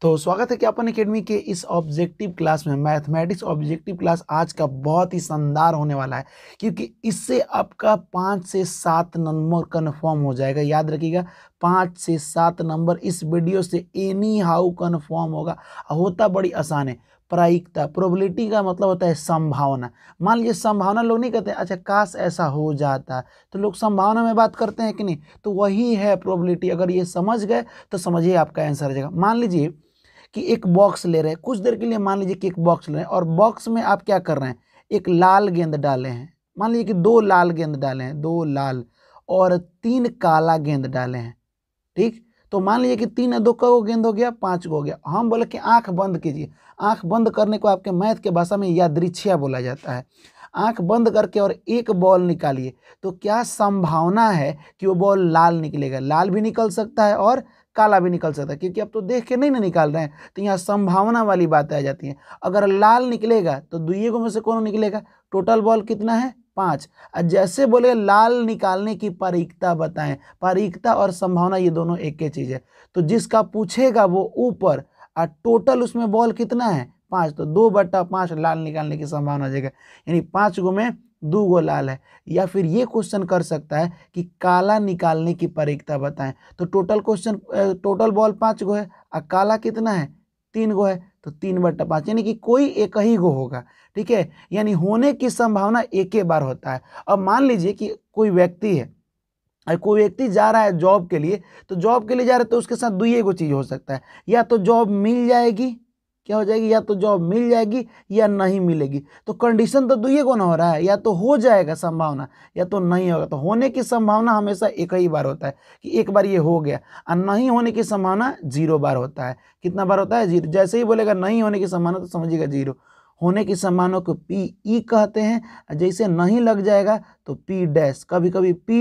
तो स्वागत है कि अपन अकेडमी के इस ऑब्जेक्टिव क्लास में मैथमेटिक्स ऑब्जेक्टिव क्लास आज का बहुत ही शानदार होने वाला है क्योंकि इससे आपका पाँच से सात नंबर कन्फर्म हो जाएगा याद रखिएगा पाँच से सात नंबर इस वीडियो से एनी हाउ कन्फर्म होगा होता बड़ी आसान है प्रायिकता प्रोबेबिलिटी का मतलब होता है संभावना मान लीजिए संभावना लोग नहीं कहते अच्छा काश ऐसा हो जाता तो लोग संभावना में बात करते हैं कि नहीं तो वही है प्रोबेबिलिटी अगर ये समझ गए तो समझिए आपका आंसर आ जाएगा मान लीजिए कि एक बॉक्स ले रहे हैं कुछ देर के लिए मान लीजिए कि एक बॉक्स ले रहे हैं और बॉक्स में आप क्या कर रहे हैं एक लाल गेंद डाले हैं मान लीजिए कि दो लाल गेंद डाले हैं दो लाल और तीन काला गेंद डाले हैं ठीक तो मान लीजिए कि तीन दो का गेंद हो गया पाँच को हो गया हम बोले कि आँख बंद कीजिए आँख बंद करने को आपके मैथ के भाषा में यादृछिया बोला जाता है आंख बंद करके और एक बॉल निकालिए तो क्या संभावना है कि वो बॉल लाल निकलेगा लाल भी निकल सकता है और काला भी निकल सकता है क्योंकि अब तो देख के नहीं ना निकाल रहे हैं तो यहाँ संभावना वाली बात आ जाती है अगर लाल निकलेगा तो दुइये को में से कौन निकलेगा टोटल बॉल कितना है पाँच और जैसे बोले लाल निकालने की पारीकता बताएं पारीकता और संभावना ये दोनों एक ही चीज़ है तो जिसका पूछेगा वो ऊपर और टोटल उसमें बॉल कितना है पाँच तो दो बट्टा पाँच लाल निकालने की संभावना हो जाएगा यानी पाँच गो में दो गो लाल है या फिर ये क्वेश्चन कर सकता है कि काला निकालने की परीक्षा बताएं तो टोटल क्वेश्चन टोटल बॉल पाँच गो है और काला कितना है तीन गो है तो तीन बट्टा पाँच यानी कि कोई एक ही गो होगा ठीक है यानी होने की संभावना एक ही बार होता है अब मान लीजिए कि कोई व्यक्ति है और कोई व्यक्ति जा रहा है जॉब के लिए तो जॉब के लिए जा रहा है तो उसके साथ दो ही एगो चीज़ हो सकता है या तो जॉब मिल जाएगी क्या हो जाएगी या तो जॉब मिल जाएगी या नहीं मिलेगी तो कंडीशन तो को ना हो रहा है या तो हो जाएगा संभावना या तो नहीं होगा तो होने की संभावना हमेशा एक ही बार होता है कि एक बार ये हो गया और नहीं होने की संभावना जीरो बार होता है कितना बार होता है जीरो जैसे ही बोलेगा नहीं होने की संभावना तो समझिएगा जीरो होने की संभावना को पी ई e कहते हैं जैसे नहीं लग जाएगा तो पी डैश कभी कभी पी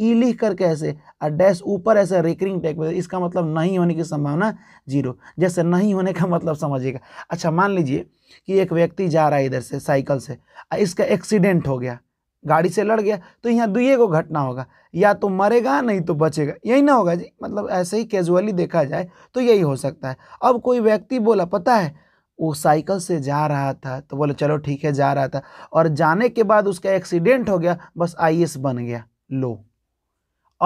ई लिख करके ऐसे और डैश ऊपर ऐसे रिकरिंग टैग में इसका मतलब नहीं होने की संभावना जीरो जैसे नहीं होने का मतलब समझिएगा अच्छा मान लीजिए कि एक व्यक्ति जा रहा है इधर से साइकिल से इसका एक्सीडेंट हो गया गाड़ी से लड़ गया तो यहाँ दुए को घटना होगा या तो मरेगा नहीं तो बचेगा यही ना होगा जी मतलब ऐसे ही कैजुअली देखा जाए तो यही हो सकता है अब कोई व्यक्ति बोला पता है वो साइकिल से जा रहा था तो बोले चलो ठीक है जा रहा था और जाने के बाद उसका एक्सीडेंट हो गया बस आई बन गया लो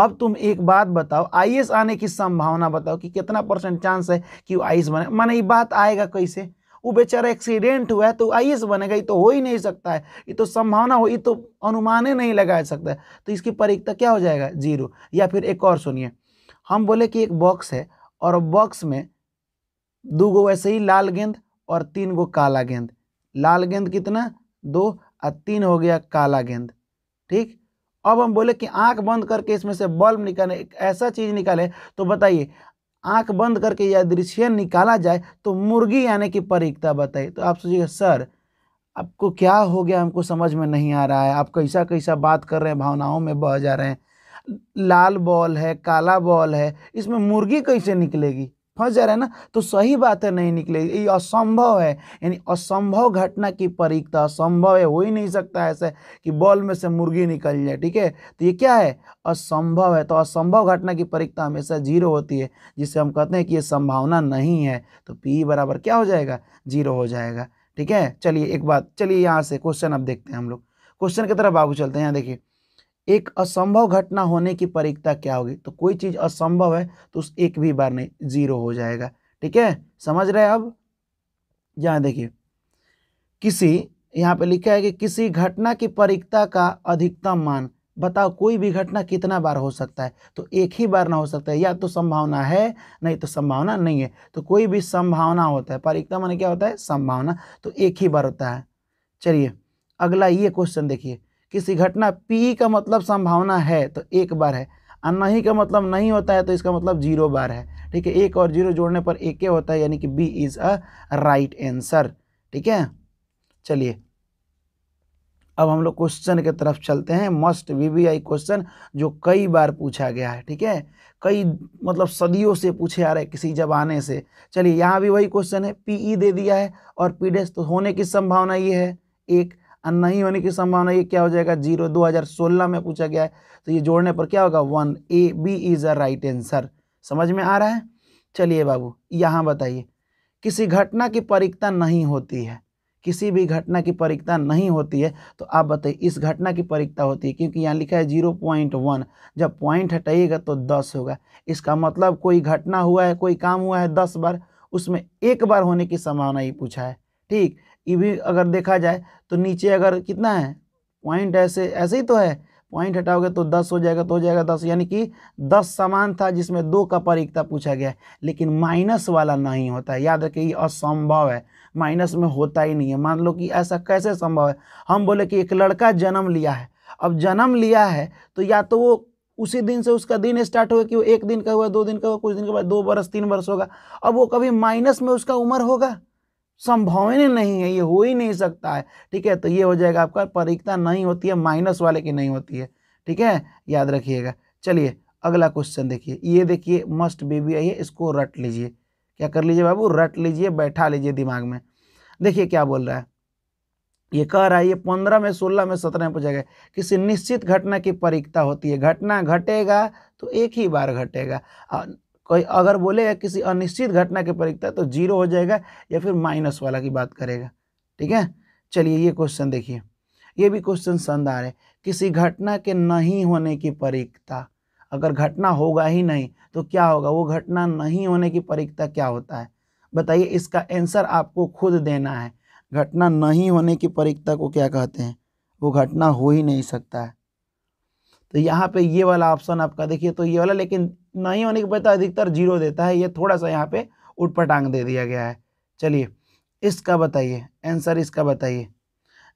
अब तुम एक बात बताओ आई आने की संभावना बताओ कि कितना परसेंट चांस है कि वो आई बने माने ये बात आएगा कैसे वो बेचारा एक्सीडेंट हुआ है तो आई बनेगा ये तो हो ही नहीं सकता है ये तो संभावना हो ये तो अनुमाने नहीं लगा सकता है तो इसकी परीक्षा क्या हो जाएगा जीरो या फिर एक और सुनिए हम बोले कि एक बॉक्स है और बॉक्स में दो गो वैसे ही लाल गेंद और तीन गो काला गेंद लाल गेंद कितना दो और तीन हो गया काला गेंद ठीक अब हम बोले कि आंख बंद करके इसमें से बल्ब निकाले एक ऐसा चीज़ निकाले तो बताइए आंख बंद करके यह दृश्य निकाला जाए तो मुर्गी यानी कि परिकता बताइए तो आप सोचिएगा सर आपको क्या हो गया हमको समझ में नहीं आ रहा है आप कैसा कैसा बात कर रहे हैं भावनाओं में बह जा रहे हैं लाल बॉल है काला बॉल है इसमें मुर्गी कैसे निकलेगी फंस जा रहा है ना तो सही बातें नहीं निकले ये असंभव है यानी असंभव घटना की परीक्षा असंभव है हो ही नहीं सकता ऐसे कि बॉल में से मुर्गी निकल जाए ठीक है तो ये क्या है असंभव है तो असंभव घटना की परीक्षा हमेशा जीरो होती है जिसे हम कहते हैं कि ये संभावना नहीं है तो पी बराबर क्या हो जाएगा जीरो हो जाएगा ठीक है चलिए एक बात चलिए यहाँ से क्वेश्चन अब देखते हैं हम लोग क्वेश्चन की तरफ आगू चलते हैं यहाँ देखिए एक असंभव घटना होने की परीक्षा क्या होगी तो कोई चीज़ असंभव है तो उस एक भी बार नहीं जीरो हो जाएगा ठीक है समझ रहे अब यहां देखिए किसी यहां पे लिखा है कि किसी घटना की परीक्षा का अधिकतम मान बताओ कोई भी घटना कितना बार हो सकता है तो एक ही बार ना हो सकता है या तो संभावना है नहीं तो संभावना नहीं है तो कोई भी संभावना होता है परीक्षा मान क्या होता है संभावना तो एक ही बार होता है चलिए अगला ये क्वेश्चन देखिए किसी घटना पी का मतलब संभावना है तो एक बार है और नहीं का मतलब नहीं होता है तो इसका मतलब जीरो बार है ठीक है एक और जीरो जोड़ने पर एक होता है यानी कि B is a right answer ठीक है चलिए अब हम लोग क्वेश्चन के तरफ चलते हैं मस्ट वीवीआई क्वेश्चन जो कई बार पूछा गया है ठीक है कई मतलब सदियों से पूछे आ रहे किसी जमाने से चलिए यहाँ भी वही क्वेश्चन है पीई दे दिया है और पी तो होने की संभावना ये है एक और नहीं होने की संभावना ये क्या हो जाएगा जीरो दो हज़ार सोलह में पूछा गया है तो ये जोड़ने पर क्या होगा one A B is a right answer समझ में आ रहा है चलिए बाबू यहाँ बताइए किसी घटना की परिकता नहीं होती है किसी भी घटना की परिकता नहीं होती है तो आप बताइए इस घटना की परिकता होती है क्योंकि यहाँ लिखा है जीरो पॉइंट वन जब पॉइंट हटाइएगा तो दस होगा इसका मतलब कोई घटना हुआ है कोई काम हुआ है दस बार उसमें एक बार होने की संभावना ही पूछा है ठीक ये भी अगर देखा जाए तो नीचे अगर कितना है पॉइंट ऐसे ऐसे ही तो है पॉइंट हटाओगे तो दस हो जाएगा तो हो जाएगा दस यानी कि दस समान था जिसमें दो का परिकता पूछा गया लेकिन माइनस वाला नहीं होता है याद रखिए ये असंभव है माइनस में होता ही नहीं है मान लो कि ऐसा कैसे संभव है हम बोले कि एक लड़का जन्म लिया है अब जन्म लिया है तो या तो वो उसी दिन से उसका दिन स्टार्ट हुआ कि वो एक दिन का हुआ दो दिन का हुआ कुछ दिन के बाद दो बरस तीन बरस होगा अब वो कभी माइनस में उसका उम्र होगा संभावना नहीं है ये हो ही नहीं सकता है ठीक है तो ये हो जाएगा आपका परिकता नहीं होती है माइनस वाले की नहीं होती है ठीक है याद रखिएगा चलिए अगला क्वेश्चन देखिए ये देखिए मस्ट बेबी आई है इसको रट लीजिए क्या कर लीजिए बाबू रट लीजिए बैठा लीजिए दिमाग में देखिए क्या बोल रहा है ये कह रहा है ये पंद्रह में सोलह में सत्रह में पूछा गया किसी निश्चित घटना की परीक्षा होती है घटना घटेगा तो एक ही बार घटेगा कोई अगर बोलेगा किसी अनिश्चित घटना की परीक्षा तो जीरो हो जाएगा या फिर माइनस वाला की बात करेगा ठीक है चलिए ये क्वेश्चन देखिए ये भी क्वेश्चन शानदार है किसी घटना के नहीं होने की परीक्षा अगर घटना होगा ही नहीं तो क्या होगा वो घटना नहीं होने की परीक्षा क्या होता है बताइए इसका आंसर आपको खुद देना है घटना नहीं होने की परीक्षा को क्या कहते हैं वो घटना हो ही नहीं सकता है तो यहाँ पे ये वाला ऑप्शन आपका देखिए तो ये वाला लेकिन नहीं होने के तो अधिकतर जीरो देता है ये थोड़ा सा यहाँ पे उठपटांग दे दिया गया है चलिए इसका बताइए आंसर इसका बताइए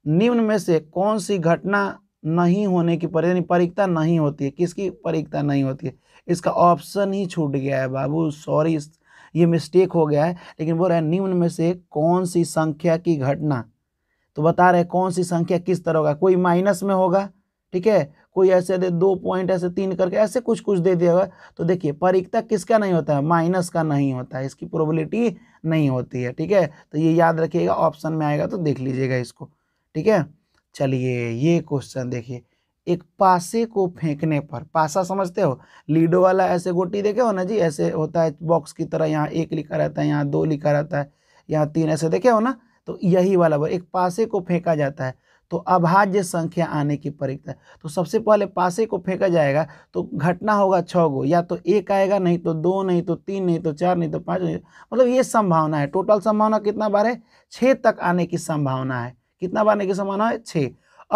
निम्न में से कौन सी घटना नहीं होने की पर परीक्षा नहीं होती है किसकी परीक्षा नहीं होती है इसका ऑप्शन ही छूट गया है बाबू सॉरी ये मिस्टेक हो गया है लेकिन बोल रहे हैं निम्न में से कौन सी संख्या की घटना तो बता रहे कौन सी संख्या किस तरह होगा कोई माइनस में होगा ठीक है कोई ऐसे दे दो पॉइंट ऐसे तीन करके ऐसे कुछ कुछ दे दिया तो देखिए परीक्षा किसका नहीं होता है माइनस का नहीं होता है इसकी प्रोबेबिलिटी नहीं होती है ठीक है तो ये याद रखिएगा ऑप्शन में आएगा तो देख लीजिएगा इसको ठीक है चलिए ये क्वेश्चन देखिए एक पासे को फेंकने पर पासा समझते हो लीडो वाला ऐसे गोटी देखे हो ना जी ऐसे होता है बॉक्स की तरह यहाँ एक लिखा रहता है यहाँ दो लिखा रहता है यहाँ तीन ऐसे देखे हो ना तो यही वाला एक पासे को फेंका जाता है तो अभाज्य संख्या आने की परीक्षा तो सबसे पहले पासे को फेंका जाएगा तो घटना होगा छः गो या तो एक आएगा नहीं तो दो नहीं तो तीन नहीं तो चार नहीं तो पाँच नहीं तो- मतलब ये संभावना है टोटल संभावना कितना बार है छः तक आने की संभावना है कितना बार आने की संभावना है छः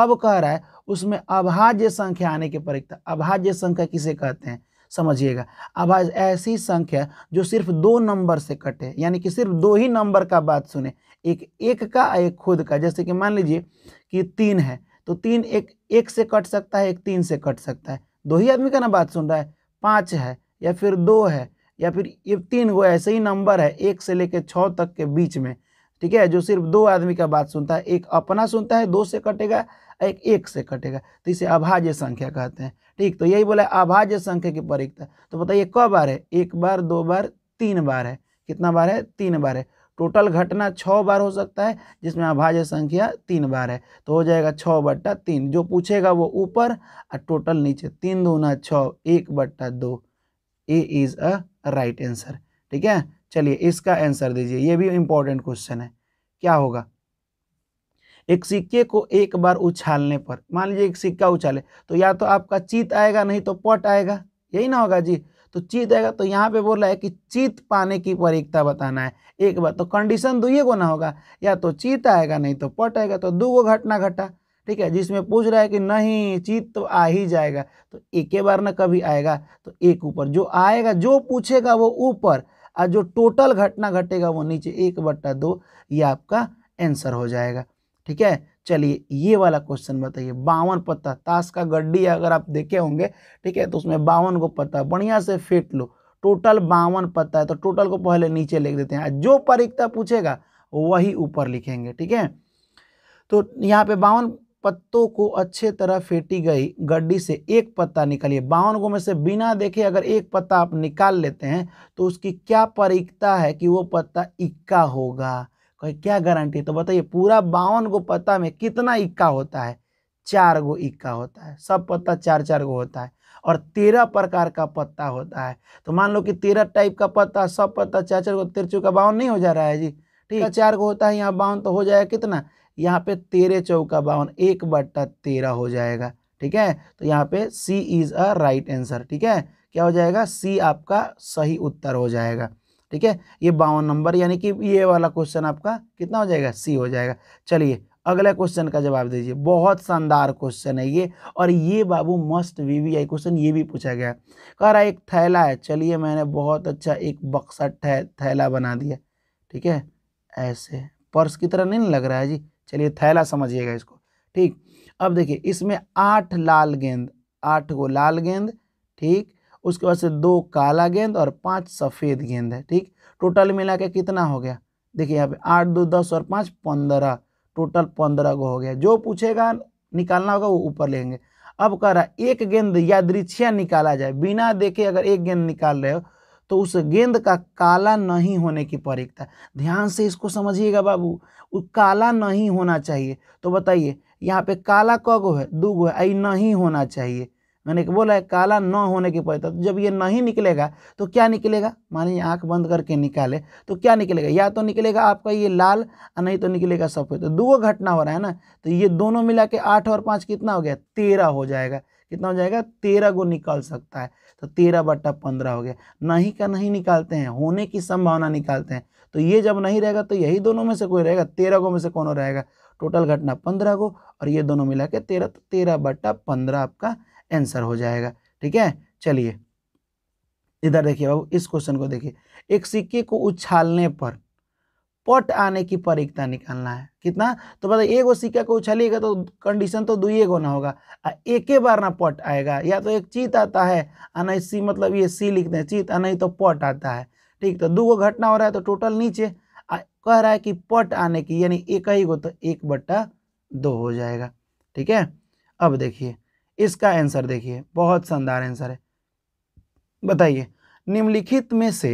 अब कह रहा है उसमें अभाज्य संख्या आने की परीक्षा अभाज्य संख्या किसे कहते हैं समझिएगा अब आज ऐसी संख्या जो सिर्फ दो नंबर से कटे यानी कि सिर्फ दो ही नंबर का बात सुने एक एक का एक खुद का जैसे कि मान लीजिए कि तीन है तो तीन एक एक से कट सकता है एक तीन से कट सकता है दो ही आदमी का ना बात सुन रहा है पाँच है या फिर दो है या फिर ये तीन गो ऐसे ही नंबर है एक से लेकर छः तक के बीच में ठीक है जो सिर्फ दो आदमी का बात सुनता है एक अपना सुनता है दो से कटेगा एक एक से कटेगा तो इसे अभाज्य संख्या कहते हैं ठीक तो यही बोला अभाज्य संख्या की परीक्षा तो बताइए कब बार है एक बार दो बार तीन बार है कितना बार है तीन बार है टोटल घटना छः बार हो सकता है जिसमें अभाज्य संख्या तीन बार है तो हो जाएगा छः बट्टा तीन जो पूछेगा वो ऊपर और टोटल नीचे तीन दूना छः एक बट्टा दो A is a right answer ठीक है चलिए इसका आंसर दीजिए ये भी इंपॉर्टेंट क्वेश्चन है क्या होगा एक सिक्के को एक बार उछालने पर मान लीजिए एक सिक्का उछाले तो या तो आपका चीत आएगा नहीं तो पट आएगा यही ना होगा जी तो चीत आएगा तो यहाँ पे बोल रहा है कि चीत पाने की परीक्षा बताना है एक बार तो कंडीशन दुए को ना होगा या तो चीत आएगा नहीं तो पट आएगा तो दो गो घटना घटा ठीक है जिसमें पूछ रहा है कि नहीं चीत तो आ ही जाएगा तो एक बार ना कभी आएगा तो एक ऊपर जो आएगा जो पूछेगा वो ऊपर और जो टोटल घटना घटेगा वो नीचे एक बट्टा दो ये आपका आंसर हो जाएगा ठीक है चलिए ये वाला क्वेश्चन बताइए बावन पत्ता ताश का गड्डी अगर आप देखे होंगे ठीक है तो उसमें बावन को पत्ता बढ़िया से फेंट लो टोटल बावन पत्ता है तो टोटल को पहले नीचे लिख देते हैं जो परीक्षा पूछेगा वही ऊपर लिखेंगे ठीक है तो यहाँ पे बावन पत्तों को अच्छे तरह फेंटी गई गड्डी से एक पत्ता निकालिए बावन को में से बिना देखे अगर एक पत्ता आप निकाल लेते हैं तो उसकी क्या परीक्षा है कि वो पत्ता इक्का होगा कहे क्या गारंटी है तो बताइए पूरा बावन गो पत्ता में कितना इक्का होता है चार गो इक्का होता है सब पत्ता चार चार गो होता है और तेरह प्रकार का पत्ता होता है तो मान लो कि तेरह टाइप का पत्ता सब पत्ता चार चार गो तिरचू का बावन नहीं हो जा रहा है जी ठीक है चार गो होता है यहाँ बावन तो हो जाएगा कितना यहाँ पे तेरह चौका बावन एक बट्टा तेरह हो जाएगा ठीक है तो यहाँ पे C is a right answer ठीक है क्या हो जाएगा सी आपका सही उत्तर हो जाएगा ठीक है ये बावन नंबर यानी कि ये वाला क्वेश्चन आपका कितना हो जाएगा सी हो जाएगा चलिए अगला क्वेश्चन का जवाब दीजिए बहुत शानदार क्वेश्चन है ये और ये बाबू must V V I question ये भी पूछा गया कह रहा एक थैला है चलिए मैंने बहुत अच्छा एक बक्सा थै, थैला बना दिया ठीक है ऐसे पर्स की तरह नहीं लग रहा है जी चलिए थैला समझिएगा इसको ठीक अब देखिए इसमें आठ लाल गेंद आठ गो लाल गेंद ठीक उसके बाद से दो काला गेंद और पाँच सफ़ेद गेंद है ठीक टोटल मिला के कितना हो गया देखिए यहाँ पे आठ दो दस और पाँच पंद्रह टोटल पंद्रह को हो गया जो पूछेगा निकालना होगा वो ऊपर लेंगे अब कह रहा एक गेंद या दृक्षिया निकाला जाए बिना देखे अगर एक गेंद निकाल रहे हो तो उस गेंद का काला नहीं होने की परीक्षा ध्यान से इसको समझिएगा बाबू काला नहीं होना चाहिए तो बताइए यहाँ पे काला कगो है दो गो है आई नहीं होना चाहिए मैंने बोला है काला न होने की पैदा तो जब ये नहीं निकलेगा तो क्या निकलेगा मानिए आंख बंद करके निकाले तो क्या निकलेगा या तो निकलेगा आपका ये लाल और नहीं तो निकलेगा सफ़ेद तो दो घटना हो रहा है ना तो ये दोनों मिला के आठ और पाँच कितना हो गया तेरह हो जाएगा कितना हो जाएगा तेरह गो निकल सकता है तो तेरह बट्टा पंद्रह हो गया नहीं का नहीं निकालते हैं होने की संभावना निकालते हैं तो ये जब नहीं रहेगा तो यही दोनों में से कोई रहेगा तेरह गो में से कौन रहेगा टोटल घटना पंद्रह गो और ये दोनों मिला के तेरह तो तेरह बट्टा पंद्रह आपका आंसर हो जाएगा ठीक है चलिए इधर देखिए बाबू इस क्वेश्चन को देखिए एक सिक्के को उछालने पर पट आने की परीक्षा निकालना है कितना तो एक एगो सिक्का को उछालिएगा तो कंडीशन तो दुई गो ना होगा एक बार ना पट आएगा या तो एक चीत आता है आ नहीं सी मतलब ये सी लिखते हैं चीत आ नहीं तो पट आता है ठीक तो दो गो घटना हो रहा है तो टोटल नीचे कह रहा है कि पट आने की यानी एक ही गो तो एक बट्टा दो हो जाएगा ठीक है अब देखिए इसका आंसर देखिए बहुत शानदार आंसर है बताइए निम्नलिखित में से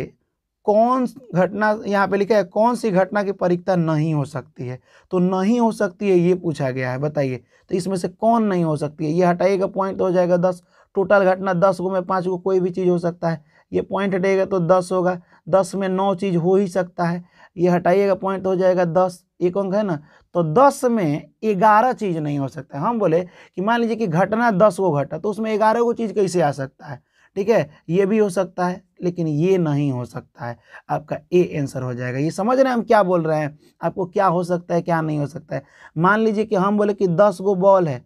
कौन घटना यहाँ पे लिखा है कौन सी घटना की परीक्षा नहीं हो सकती है तो नहीं हो सकती है ये पूछा गया है बताइए तो इसमें से कौन नहीं हो सकती है ये हटाइएगा पॉइंट तो हो जाएगा दस टोटल घटना दस गो में पाँच गो कोई भी चीज़ हो सकता है ये पॉइंट हटेगा तो दस होगा दस में नौ चीज़ हो ही सकता है ये हटाइएगा पॉइंट हो जाएगा दस एक अंक है ना तो दस में ग्यारह चीज़ नहीं हो सकता हम बोले कि मान लीजिए कि घटना दस को घटा तो उसमें ग्यारह को चीज़ कैसे आ सकता है ठीक है ये भी हो सकता है लेकिन ये नहीं हो सकता है आपका ए आंसर हो जाएगा ये समझ रहे हैं हम क्या बोल रहे हैं आपको क्या हो सकता है क्या नहीं हो सकता है मान लीजिए कि हम बोले कि दस गो बॉल है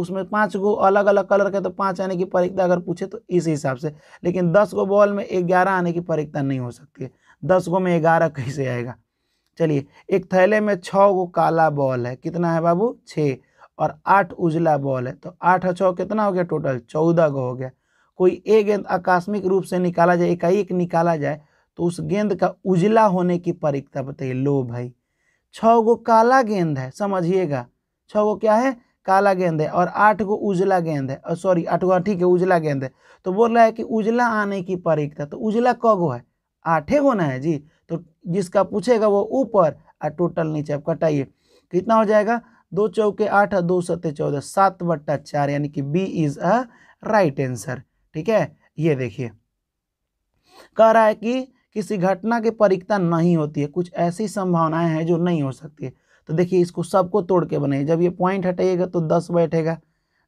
उसमें पाँच गो अलग अलग कलर के तो पाँच आने की परीक्षा अगर पूछे तो इस हिसाब से लेकिन दस गो बॉल में ग्यारह आने की परीक्षा नहीं हो सकती है दस गो में ग्यारह कैसे आएगा चलिए एक थैले में छ गो काला बॉल है कितना है बाबू छ और आठ उजला बॉल है तो आठ और छ कितना हो गया टोटल चौदह गो हो गया कोई एक गेंद आकस्मिक रूप से निकाला जाए एकाएक निकाला जाए तो उस गेंद का उजला होने की परीक्षा बताइए लो भाई छ गो काला गेंद है समझिएगा छः गो क्या है काला गेंद है और आठ को उजला गेंद है सॉरी आठ गो ठीक है उजला गेंद है तो बोल रहा है कि उजला आने की परीक्षा तो उजला क गो है आठे गो ना है जी तो जिसका पूछेगा वो ऊपर और टोटल नीचे आप कटाइए कितना हो जाएगा दो चौके आठ दो सत्य चौदह सात बट्टा चार यानी कि B is a right answer ठीक है ये देखिए कह रहा है कि किसी घटना की परीक्षा नहीं होती है कुछ ऐसी संभावनाएं हैं जो नहीं हो सकती है तो देखिए इसको सबको तोड़ के बनाइए जब ये पॉइंट हटाइएगा तो दस बैठेगा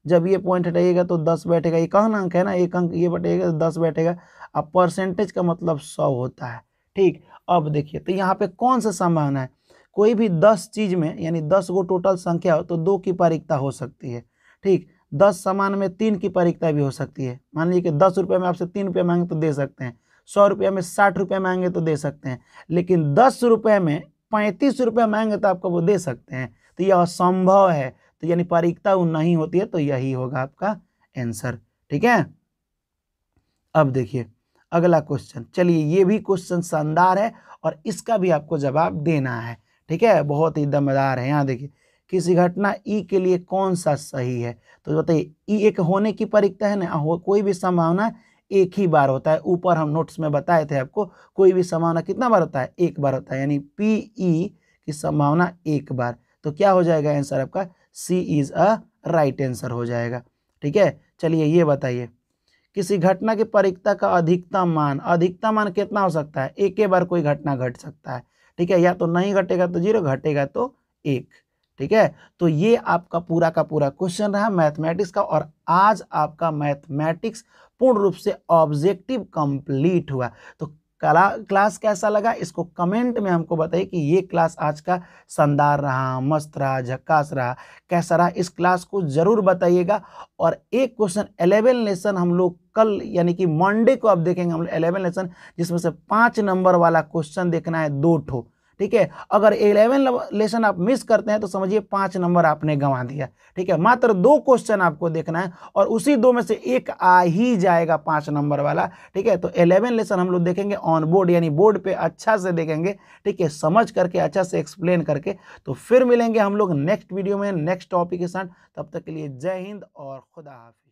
जब ये पॉइंट हटाइएगा तो दस बैठेगा ये कहाँ अंक है ना एक अंक ये बैठेगा तो दस बैठेगा अब परसेंटेज का मतलब सौ होता है ठीक अब देखिए तो यहाँ पे कौन सा संभावना है कोई भी दस चीज़ में यानी दस गो टोटल संख्या हो तो दो की पारिकता हो सकती है ठीक दस सामान में तीन की पारिकता भी हो सकती है मान लीजिए कि दस रुपये में आपसे तीन रुपये मांगे तो दे सकते हैं सौ रुपये में साठ रुपये मांगे तो दे सकते हैं लेकिन दस रुपये में पैंतीस रुपये मांगे तो आपको वो दे सकते हैं तो यह असंभव है तो यानी पारिकता नहीं होती है तो यही होगा आपका आंसर ठीक है अब देखिए अगला क्वेश्चन चलिए ये भी क्वेश्चन शानदार है और इसका भी आपको जवाब देना है ठीक है बहुत ही दमदार है यहाँ देखिए किसी घटना ई के लिए कौन सा सही है तो बताइए ई एक होने की परिकता है ना कोई भी संभावना एक ही बार होता है ऊपर हम नोट्स में बताए थे आपको कोई भी संभावना कितना बार होता है एक बार होता है यानी पी ई e की संभावना एक बार तो क्या हो जाएगा आंसर आपका C is a right answer हो जाएगा ठीक है चलिए ये बताइए किसी घटना की परिकता का अधिकतम मान अधिकतम मान कितना हो सकता है एक ही बार कोई घटना घट सकता है ठीक है या तो नहीं घटेगा तो जीरो घटेगा तो एक ठीक है तो ये आपका पूरा का पूरा क्वेश्चन रहा मैथमेटिक्स का और आज आपका मैथमेटिक्स पूर्ण रूप से ऑब्जेक्टिव कंप्लीट हुआ तो कला क्लास कैसा लगा इसको कमेंट में हमको बताइए कि ये क्लास आज का शानदार रहा मस्त रहा झक्कास रहा कैसा रहा इस क्लास को ज़रूर बताइएगा और एक क्वेश्चन एलेवन लेसन हम लोग कल यानी कि मंडे को आप देखेंगे हम लोग एलेवन लेसन जिसमें से पाँच नंबर वाला क्वेश्चन देखना है दो ठो ठीक है अगर एलेवन लेसन आप मिस करते हैं तो समझिए पाँच नंबर आपने गंवा दिया ठीक है मात्र दो क्वेश्चन आपको देखना है और उसी दो में से एक आ ही जाएगा पाँच नंबर वाला ठीक है तो इलेवन लेसन हम लोग देखेंगे ऑन बोर्ड यानी बोर्ड पर अच्छा से देखेंगे ठीक है समझ करके अच्छा से एक्सप्लेन करके तो फिर मिलेंगे हम लोग नेक्स्ट वीडियो में नेक्स्ट टॉपिक के साथ तब तक के लिए जय हिंद और खुदा हाफि